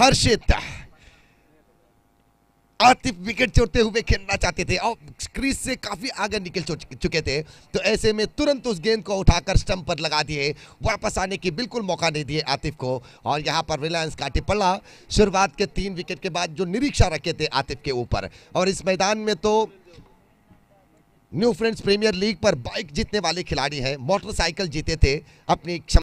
हर्षित Atif wicket छोड़ते हुए खेलना चाहते थे और क्रीज से काफी आगे निकल चुके थे तो ऐसे में तुरंत उस गेंद को उठाकर स्टंप पर लगा दिए वापस आने की बिल्कुल मौका नहीं दिए आतिफ को और यहाँ पर रिलायंस का टिप्पणा शुरुआत के तीन विकेट के बाद जो निरीक्षा रखे थे आतिफ के ऊपर और इस मैदान में तो न्यू फ्रेंड्स प्रीमियर लीग पर बाइक जीतने वाले खिलाड़ी हैं मोटरसाइकिल जीते थे अपनी